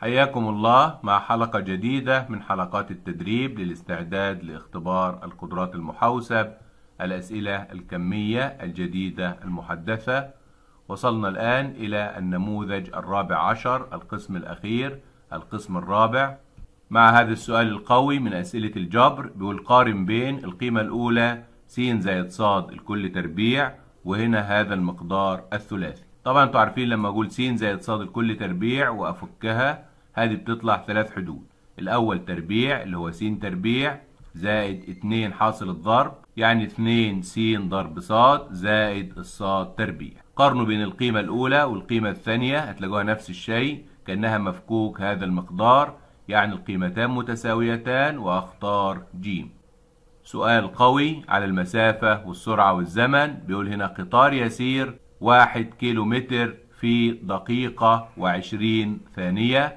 حياكم الله مع حلقة جديدة من حلقات التدريب للاستعداد لاختبار القدرات المحوسب الأسئلة الكمية الجديدة المحدثة وصلنا الآن إلى النموذج الرابع عشر القسم الأخير القسم الرابع مع هذا السؤال القوي من أسئلة الجبر بيقارن بين القيمة الأولى س زائد ص الكل تربيع وهنا هذا المقدار الثلاثي طبعا انتوا عارفين لما اقول س زائد ص الكل تربيع وافكها هذه بتطلع ثلاث حدود الأول تربيع اللي هو س تربيع زائد اتنين حاصل الضرب يعني اتنين س ضرب ص زائد الصاد تربيع قارنوا بين القيمة الأولى والقيمة الثانية هتلاقوها نفس الشيء كأنها مفكوك هذا المقدار يعني القيمتان متساويتان وأختار ج سؤال قوي على المسافة والسرعة والزمن بيقول هنا قطار يسير واحد كيلو متر في دقيقة وعشرين ثانية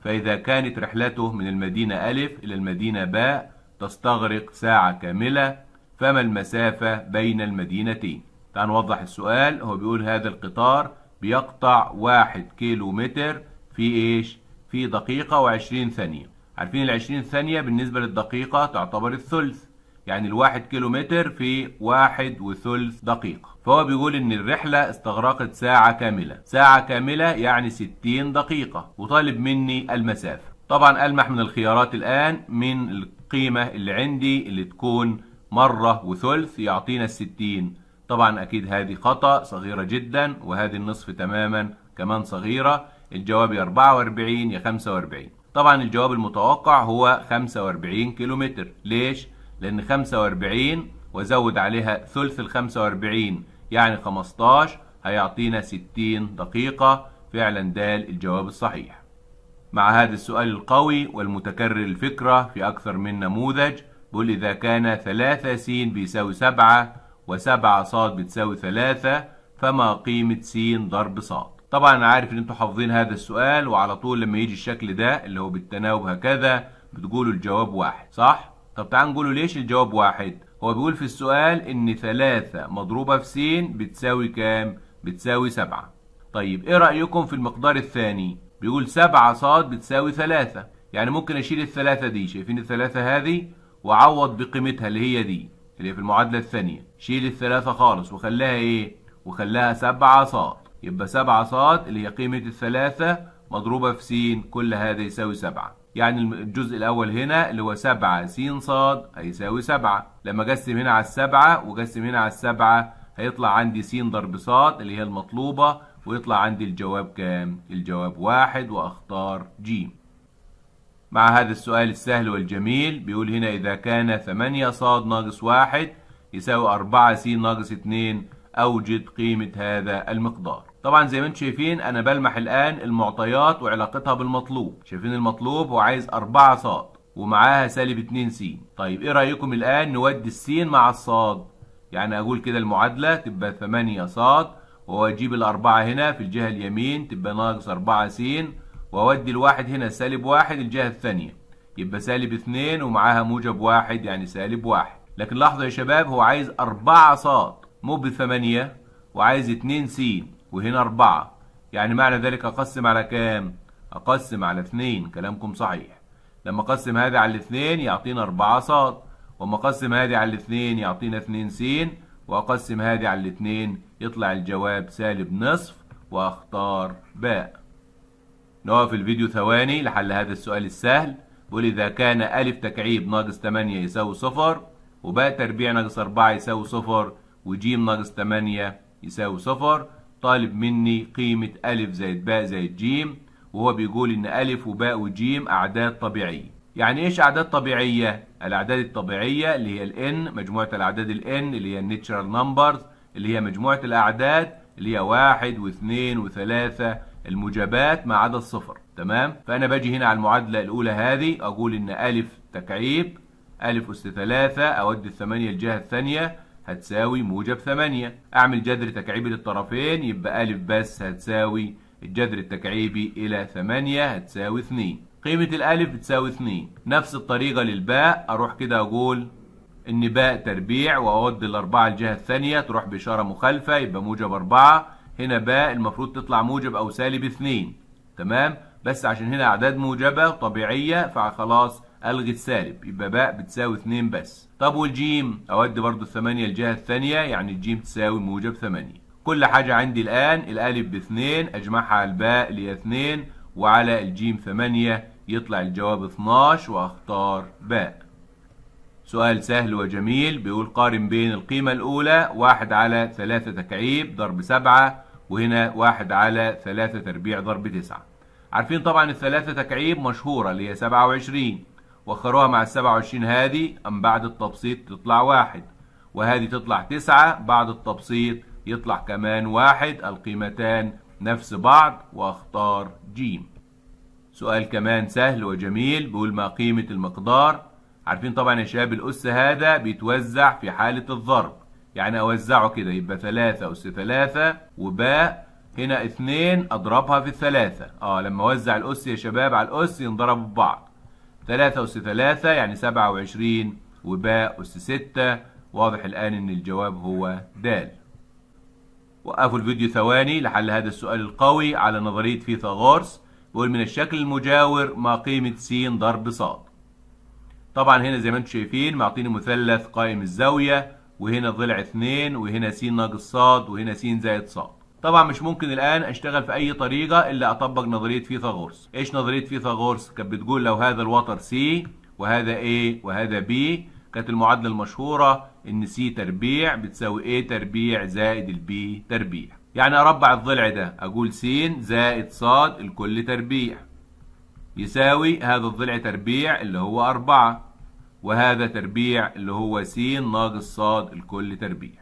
فإذا كانت رحلته من المدينة ألف إلى المدينة باء تستغرق ساعة كاملة فما المسافة بين المدينتين تعال نوضح السؤال هو بيقول هذا القطار بيقطع واحد كيلو متر في إيش؟ في دقيقة وعشرين ثانية عارفين العشرين ثانية بالنسبة للدقيقة تعتبر الثلث يعني الواحد كيلو متر في واحد وثلث دقيقة فهو بيقول ان الرحلة استغرقت ساعة كاملة ساعة كاملة يعني 60 دقيقة وطالب مني المسافة طبعا ألمح من الخيارات الآن من القيمة اللي عندي اللي تكون مرة وثلث يعطينا الستين طبعا أكيد هذه خطأ صغيرة جدا وهذه النصف تماما كمان صغيرة الجواب يا 44 يا 45 طبعا الجواب المتوقع هو 45 كيلومتر ليش؟ لأن 45 وزود عليها ثلث ال 45 يعني 15 هيعطينا 60 دقيقة فعلا ده الجواب الصحيح مع هذا السؤال القوي والمتكرر الفكرة في أكثر من نموذج بقول إذا كان 3 س بيساوي 7 و7 ص بتساوي 3 فما قيمة س ضرب ص طبعا أنا عارف إن أنتوا حافظين هذا السؤال وعلى طول لما يجي الشكل ده اللي هو بالتناوب هكذا بتقولوا الجواب واحد صح؟ طب تعال نقوله ليش الجواب واحد هو بيقول في السؤال ان ثلاثة مضروبة في س بتساوي كام بتساوي سبعة طيب ايه رأيكم في المقدار الثاني بيقول سبعة صاد بتساوي ثلاثة يعني ممكن اشيل الثلاثة دي شايفين الثلاثة هذه واعوض بقيمتها اللي هي دي اللي هي في المعادلة الثانية شيل الثلاثة خالص وخلاها ايه وخلاها سبعة صاد يبقى سبعة صاد اللي هي قيمة الثلاثة مضروبة في س كل هذا يساوي سبعة يعني الجزء الأول هنا اللي هو 7 س ص هيساوي 7 لما أقسم هنا على السبعة وأقسم هنا على السبعة هيطلع عندي س ضرب ص اللي هي المطلوبة ويطلع عندي الجواب كام؟ الجواب واحد وأختار ج. مع هذا السؤال السهل والجميل بيقول هنا إذا كان 8 ص ناقص 1 يساوي 4 س ناقص 2 أوجد قيمة هذا المقدار طبعا زي ما انتم شايفين انا بلمح الان المعطيات وعلاقتها بالمطلوب شايفين المطلوب هو عايز 4 ص ومعاها سالب 2 س طيب ايه رايكم الان نودي السين مع الصاد يعني اقول كده المعادله تبقى 8 ص واجيب الاربعه هنا في الجهه اليمين تبقى ناقص 4 س واودي الواحد هنا سالب 1 الجهه الثانيه يبقى سالب 2 ومعاها موجب 1 يعني سالب 1 لكن لاحظوا يا شباب هو عايز 4 ص مو ب 8 وعايز 2 س وهنا أربعة يعني معنى ذلك أقسم على كام؟ أقسم على اثنين كلامكم صحيح لما أقسم هذا على الاثنين يعطينا أربعة ص وما أقسم هذه على الاثنين يعطينا اثنين س وأقسم هذه على الاثنين يطلع الجواب سالب نصف وأختار باء نقف الفيديو ثواني لحل هذا السؤال السهل بيقول إذا كان أ تكعيب ناقص 8 يساوي صفر وباء تربيع ناقص 4 يساوي صفر وجيم ناقص 8 يساوي صفر طالب مني قيمة أ زائد باء زائد جيم وهو بيقول إن أ وباء وجيم أعداد طبيعية يعني إيش أعداد طبيعية؟ الأعداد الطبيعية اللي هي الإن مجموعة الأعداد الإن اللي هي الناتشرال نمبرز اللي هي مجموعة الأعداد اللي هي واحد واثنين وثلاثة الموجبات ما عدا الصفر تمام؟ فأنا باجي هنا على المعادلة الأولى هذه أقول إن أ تكعيب أ أس ثلاثة أودي الثمانية الجهة الثانية هتساوي موجب 8 اعمل جذر تكعيبي للطرفين يبقى أ بس هتساوي الجذر التكعيبي إلى 8 هتساوي 2 قيمة الألف بتساوي 2 نفس الطريقة للباء أروح كده أقول إن باء تربيع وأود الأربعة الجهة الثانية تروح بإشارة مخالفة يبقى موجب 4 هنا باء المفروض تطلع موجب أو سالب 2 تمام بس عشان هنا أعداد موجبة طبيعية فخلاص الغي السالب يبقى باء بتساوي 2 بس طب والجيم اودي برضو 8 الجهة الثانية يعني الجيم تساوي موجب 8 كل حاجة عندي الآن الألف 2 أجمعها على الباء اللي هي 2 وعلى الجيم 8 يطلع الجواب 12 وأختار باء سؤال سهل وجميل بيقول قارن بين القيمة الأولى واحد على ثلاثة تكعيب ضرب سبعة وهنا واحد على ثلاثة تربيع ضرب تسعة عارفين طبعا الثلاثة تكعيب مشهورة اللي هي 27 وخروها مع السبعة وعشرين هذه أم بعد التبسيط تطلع واحد وهذه تطلع تسعة بعد التبسيط يطلع كمان واحد القيمتان نفس بعض واختار جيم سؤال كمان سهل وجميل بيقول ما قيمة المقدار عارفين طبعا يا شباب الأس هذا بيتوزع في حالة الضرب يعني أوزعه كده يبقى ثلاثة أس ثلاثة وباء هنا اثنين أضربها في الثلاثة اه لما أوزع الأس يا شباب على الأس ينضربوا ببعض 3 أس 3 يعني 27 وباء أس 6 واضح الآن إن الجواب هو د وقفوا الفيديو ثواني لحل هذا السؤال القوي على نظرية فيثاغورس بيقول من الشكل المجاور ما قيمة س ضرب ص طبعا هنا زي ما انتم شايفين معطيني مثلث قائم الزاوية وهنا ضلع 2 وهنا س ناقص ص وهنا س زائد ص طبعا مش ممكن الان اشتغل في اي طريقه الا اطبق نظريه فيثاغورس ايش نظريه فيثاغورس كانت بتقول لو هذا الوتر سي وهذا A وهذا B كانت المعادله المشهوره ان C تربيع بتساوي A تربيع زائد البي تربيع يعني اربع الضلع ده اقول س زائد ص الكل تربيع يساوي هذا الضلع تربيع اللي هو اربعة وهذا تربيع اللي هو س ناقص ص الكل تربيع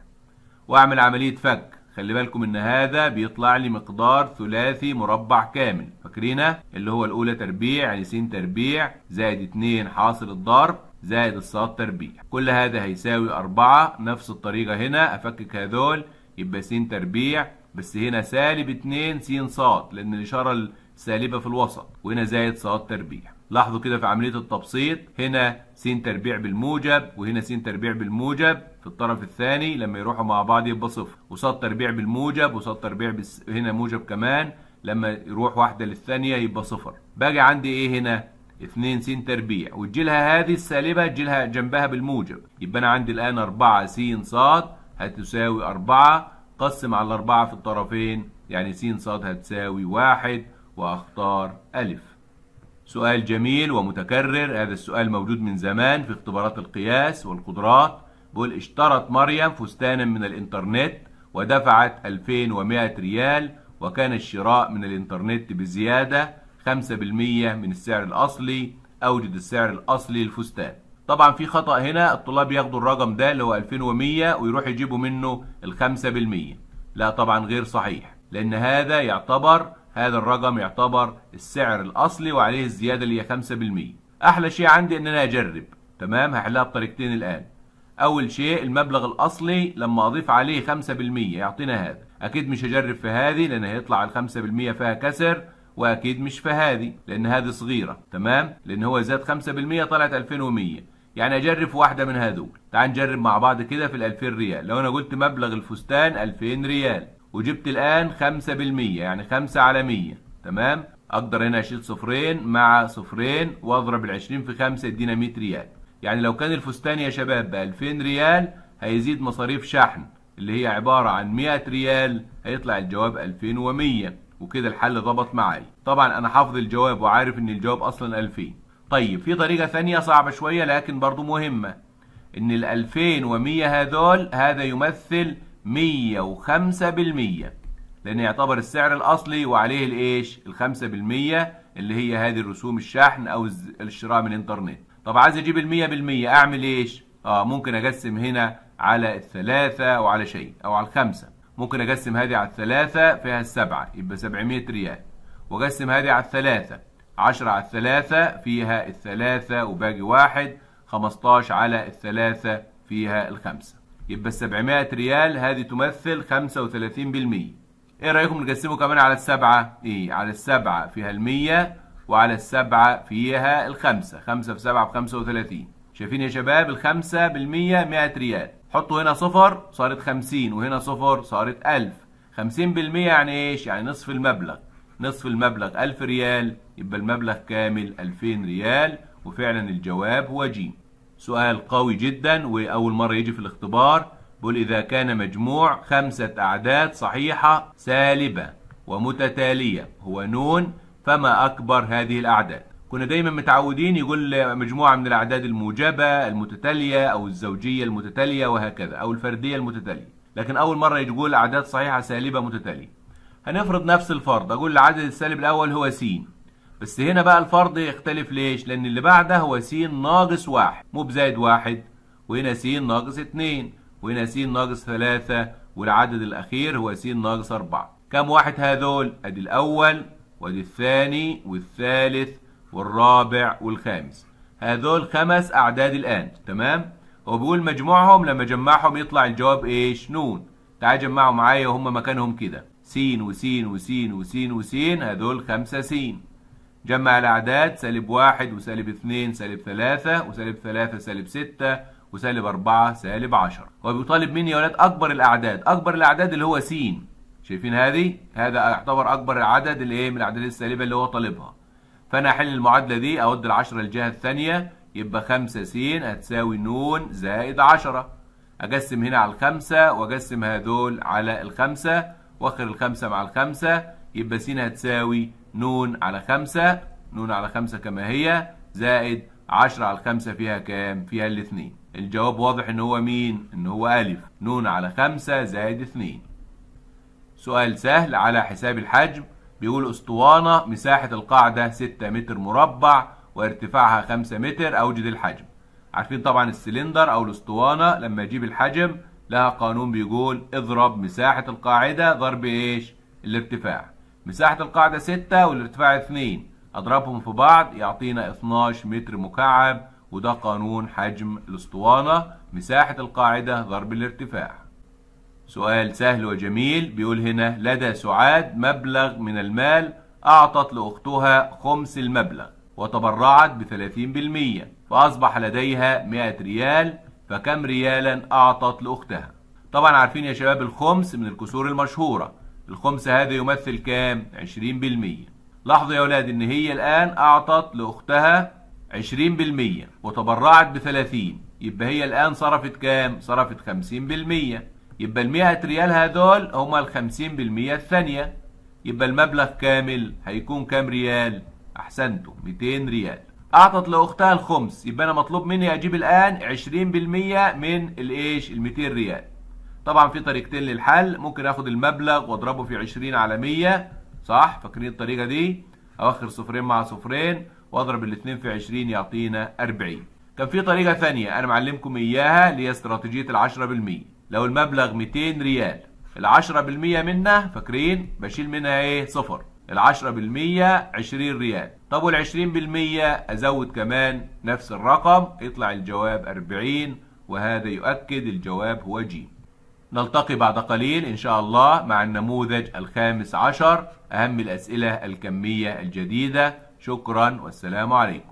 واعمل عمليه فك خلي بالكم ان هذا بيطلع لي مقدار ثلاثي مربع كامل فاكرينه اللي هو الاولى تربيع يعني س تربيع زائد 2 حاصل الضرب زائد الصاد تربيع كل هذا هيساوي 4 نفس الطريقه هنا افكك هذول يبقى س تربيع بس هنا سالب 2 س ص لان الاشاره السالبه في الوسط وهنا زائد صاد تربيع لاحظوا كده في عملية التبسيط هنا س تربيع بالموجب وهنا س تربيع بالموجب في الطرف الثاني لما يروحوا مع بعض يبقى صفر وص تربيع بالموجب وص تربيع بس... هنا موجب كمان لما يروح واحدة للثانية يبقى صفر باجي عندي ايه هنا 2 س تربيع وتجي لها هذه السالبة تجي لها جنبها بالموجب يبقى انا عندي الان 4 س ص هتساوي 4 قسم على 4 في الطرفين يعني س ص هتساوي واحد واختار ألف سؤال جميل ومتكرر هذا السؤال موجود من زمان في اختبارات القياس والقدرات بيقول اشترت مريم فستانا من الانترنت ودفعت 2100 ريال وكان الشراء من الانترنت بزيادة 5% من السعر الأصلي أوجد السعر الأصلي للفستان طبعا في خطأ هنا الطلاب ياخدوا الرقم ده اللي هو 2100 ويروحوا يجيبوا منه ال 5% لا طبعا غير صحيح لأن هذا يعتبر هذا الرقم يعتبر السعر الاصلي وعليه الزياده اللي هي 5% احلى شيء عندي ان انا اجرب تمام هحلها بطريقتين الان اول شيء المبلغ الاصلي لما اضيف عليه 5% يعطينا هذا اكيد مش هجرب في هذه لان هيطلع ال 5% فيها كسر واكيد مش في هذه لان هذه صغيره تمام لان هو زاد 5% طلعت 2100 يعني اجرب في واحده من هذول تعال نجرب مع بعض كده في ال 2000 ريال لو انا قلت مبلغ الفستان 2000 ريال وجبت الآن 5% يعني 5 على 100 تمام أقدر هنا أشيل صفرين مع صفرين وأضرب 20 في 5 يدينا 100 ريال يعني لو كان الفستان يا شباب ب 2000 ريال هيزيد مصاريف شحن اللي هي عبارة عن 100 ريال هيطلع الجواب 2100 وكده الحل ضبط معايا طبعا أنا حافظ الجواب وعارف إن الجواب أصلا 2000 طيب في طريقة ثانية صعبة شوية لكن برضو مهمة إن ال 2100 هذول هذا يمثل 105% لأن يعتبر السعر الأصلي وعليه الإيش؟ ال5% اللي هي هذه الرسوم الشحن أو الشراء من الإنترنت. طب عايز أجيب ال100% أعمل إيش؟ آه ممكن أقسم هنا على الثلاثة وعلى شيء أو على الخمسة. ممكن أقسم هذه على الثلاثة فيها السبعة يبقى 700 ريال. وأقسم هذه على الثلاثة 10 على الثلاثة فيها الثلاثة وباقي واحد 15 على الثلاثة فيها الخمسة. يبقى ال 700 ريال هذه تمثل 35% ايه رايكم نقسمه كمان على السبعه ايه على السبعه فيها ال100 وعلى السبعه فيها الخمسه خمسة في سبعة ب 35 شايفين يا شباب ال5% 100 ريال حطوا هنا صفر صارت 50 وهنا صفر صارت 1000 50% يعني ايش يعني نصف المبلغ نصف المبلغ 1000 ريال يبقى المبلغ كامل 2000 ريال وفعلا الجواب هو جيم سؤال قوي جدا وأول مرة يجي في الاختبار بيقول إذا كان مجموع خمسة أعداد صحيحة سالبة ومتتالية هو نون فما أكبر هذه الأعداد كنا دايما متعودين يقول مجموعة من الأعداد الموجبة المتتالية أو الزوجية المتتالية وهكذا أو الفردية المتتالية لكن أول مرة يقول أعداد صحيحة سالبة متتالية هنفرض نفس الفرض أقول العدد السالب الأول هو س بس هنا بقى الفرض يختلف ليش لان اللي بعده هو س ناقص واحد مو بزايد واحد وهنا س ناقص اتنين وهنا س ناقص ثلاثة والعدد الاخير هو س ناقص اربعة كم واحد هذول ادي الاول وادي الثاني والثالث والرابع والخامس هذول خمس اعداد الان تمام هو بيقول مجموعهم لما جمعهم يطلع الجواب ايش نون تعال جمعوا معايا وهم مكانهم كده س وس وس وس وس هذول خمسة س جمع الأعداد سالب واحد وسالب اثنين سالب ثلاثة وسالب ثلاثة سالب ستة وسالب أربعة سالب عشرة هو بيطالب مني يا ولاد أكبر الأعداد أكبر الأعداد اللي هو س شايفين هذه هذا يعتبر أكبر عدد اللي من الأعداد السالبة اللي هو طالبها فأنا أحل المعادلة دي أود العشرة للجهة الثانية يبقى خمسة س هتساوي ن زائد عشرة أقسم هنا على الخمسة وأقسم هذول على الخمسة وآخر الخمسة مع الخمسة يبقى س هتساوي نون على خمسة نون على خمسة كما هي زائد عشرة على خمسة فيها كام؟ فيها الاثنين الجواب واضح ان هو مين؟ ان هو ألف نون على خمسة زائد اثنين سؤال سهل على حساب الحجم بيقول اسطوانة مساحة القاعدة 6 متر مربع وارتفاعها 5 متر أوجد الحجم عارفين طبعا السلندر أو الاسطوانة لما يجيب الحجم لها قانون بيقول اضرب مساحة القاعدة ضرب ايش؟ الارتفاع مساحة القاعدة 6 والارتفاع 2 أضربهم في بعض يعطينا 12 متر مكعب وده قانون حجم الاسطوانة مساحة القاعدة ضرب الارتفاع سؤال سهل وجميل بيقول هنا لدى سعاد مبلغ من المال أعطت لأختها خمس المبلغ وتبرعت بثلاثين بالمية فأصبح لديها مئة ريال فكم ريالا أعطت لأختها طبعا عارفين يا شباب الخمس من الكسور المشهورة الخمس هذا يمثل كام 20% لاحظوا يا اولاد ان هي الان اعطت لاختها 20% وتبرعت ب 30 يبقى هي الان صرفت كام صرفت 50% يبقى ال 100 ريال هذول هما ال 50% الثانيه يبقى المبلغ كامل هيكون كام ريال احسنتم 200 ريال اعطت لاختها الخمس يبقى انا مطلوب مني اجيب الان 20% من الايش ال 200 ريال طبعا في طريقتين للحل ممكن اخد المبلغ واضربه في 20 على 100 صح فاكرين الطريقه دي اوخر صفرين مع صفرين واضرب الاثنين في 20 يعطينا 40 كان في طريقه ثانيه انا معلمكم اياها اللي هي استراتيجيه ال 10% لو المبلغ 200 ريال ال 10% منها فاكرين بشيل منها ايه صفر ال 10% 20 ريال طب وال 20% ازود كمان نفس الرقم يطلع الجواب 40 وهذا يؤكد الجواب هو جيم نلتقي بعد قليل إن شاء الله مع النموذج الخامس عشر أهم الأسئلة الكمية الجديدة شكرا والسلام عليكم